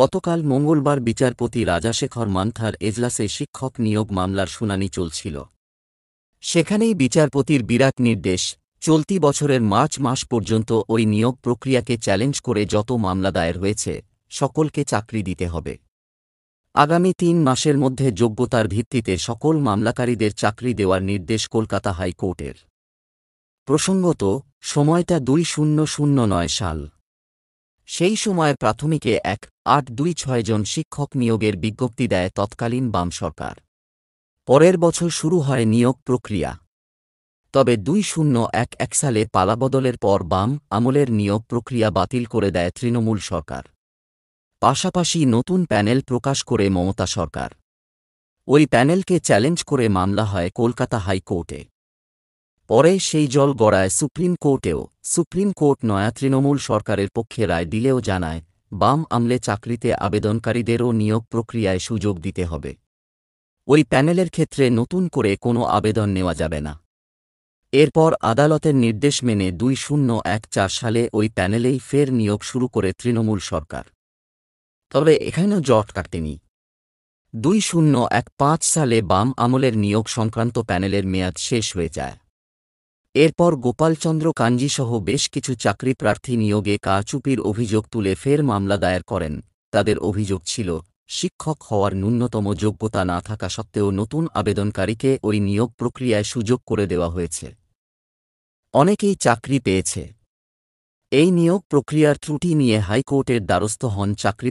গতকাল মঙ্গলবার বিচারপতি রাজাশেখর মান্থার এজলাসে শিক্ষক নিয়োগ মামলার শুনানি চলছিল সেখানেই বিচারপতির বিরাট নির্দেশ চলতি বছরের মার্চ মাস পর্যন্ত ওই নিয়োগ প্রক্রিয়াকে চ্যালেঞ্জ করে যত মামলা দায়ের হয়েছে সকলকে চাকরি দিতে হবে আগামী তিন মাসের মধ্যে যোগ্যতার ভিত্তিতে সকল মামলাকারীদের চাকরি দেওয়ার নির্দেশ কলকাতা হাইকোর্টের প্রসঙ্গত সময়টা দুই শূন্য শূন্য নয় সাল সেই সময় প্রাথমিকে এক আট দুই ছয়জন শিক্ষক নিয়োগের বিজ্ঞপ্তি দেয় তৎকালীন বাম সরকার পরের বছর শুরু হয় নিয়োগ প্রক্রিয়া তবে দুই শূন্য এক এক সালে পালাবদলের পর বাম আমলের নিয়োগ প্রক্রিয়া বাতিল করে দেয় তৃণমূল সরকার পাশাপাশি নতুন প্যানেল প্রকাশ করে মমতা সরকার ওই প্যানেলকে চ্যালেঞ্জ করে মামলা হয় কলকাতা হাইকোর্টে পরে সেই জল গড়ায় সুপ্রিম কোর্টেও সুপ্রিম কোর্ট নয়া তৃণমূল সরকারের পক্ষে রায় দিলেও জানায় বাম আমলে চাকরিতে আবেদনকারীদেরও নিয়োগ প্রক্রিয়ায় সুযোগ দিতে হবে ওই প্যানেলের ক্ষেত্রে নতুন করে কোনো আবেদন নেওয়া যাবে না এরপর আদালতের নির্দেশ মেনে দুই শূন্য এক চার সালে ওই প্যানেলেই ফের নিয়োগ শুরু করে তৃণমূল সরকার তবে এখানেও জট কাটেনি দুই শূন্য এক পাঁচ সালে বাম আমলের নিয়োগ সংক্রান্ত প্যানেলের মেয়াদ শেষ হয়ে যায় এরপর গোপালচন্দ্র কাঞ্জিসহ বেশ কিছু চাকরি প্রার্থী নিয়োগে কাচুপির অভিযোগ তুলে ফের মামলা দায়ের করেন তাদের অভিযোগ ছিল শিক্ষক হওয়ার ন্যূনতম যোগ্যতা না থাকা সত্ত্বেও নতুন আবেদনকারীকে ওই নিয়োগ প্রক্রিয়ায় সুযোগ করে দেওয়া হয়েছে অনেকেই চাকরি পেয়েছে এই নিয়োগ প্রক্রিয়ার ত্রুটি নিয়ে হাইকোর্টের দ্বারস্থ হন চাকরি